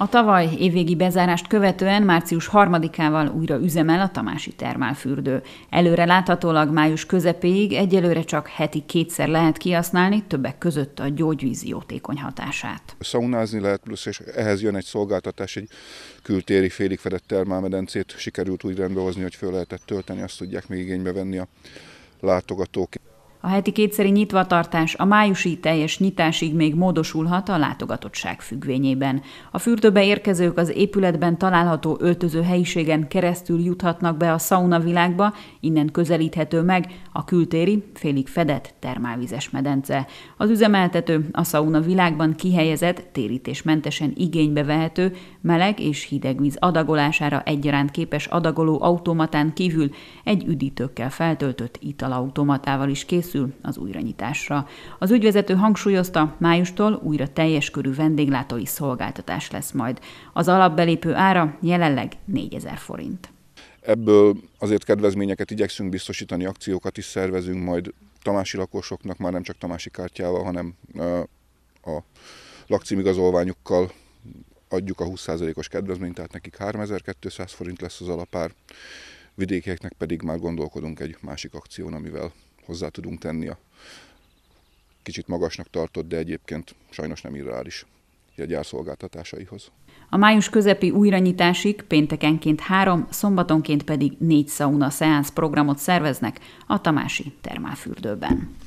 A tavaly évvégi bezárást követően március 3-ával újra üzemel a Tamási termálfürdő. Előre láthatólag május közepéig egyelőre csak heti kétszer lehet kihasználni, többek között a gyógyvíz jótékony hatását. Szaunázni lehet plusz, és ehhez jön egy szolgáltatás, egy kültéri félig fedett termálmedencét sikerült úgy rendbehozni, hogy föl lehetett tölteni, azt tudják még igénybe venni a látogatók. A heti kétszeri nyitvatartás a májusi teljes nyitásig még módosulhat a látogatottság függvényében. A fürdőbe érkezők az épületben található öltöző helyiségen keresztül juthatnak be a szauna világba, innen közelíthető meg a kültéri, félig fedett termálvizes medence. Az üzemeltető a szauna világban kihelyezett, térítésmentesen igénybe vehető, meleg és hideg víz adagolására egyaránt képes adagoló automatán kívül egy üdítőkkel feltöltött italautomatával is kész készül az újranyitásra. Az ügyvezető hangsúlyozta, májustól újra teljes körű vendéglátói szolgáltatás lesz majd. Az alapbelépő ára jelenleg 4000 forint. Ebből azért kedvezményeket igyekszünk biztosítani, akciókat is szervezünk majd tamási lakosoknak, már nem csak tamási kártyával, hanem a lakcímigazolványukkal adjuk a 20%-os kedvezményt, tehát nekik 3200 forint lesz az alapár, vidékieknek pedig már gondolkodunk egy másik akción, amivel hozzá tudunk tenni a kicsit magasnak tartott, de egyébként sajnos nem irreális jegyárszolgáltatásaihoz. A május közepi újranyitásig péntekenként három, szombatonként pedig négy szauna szeánsz programot szerveznek a Tamási termálfürdőben.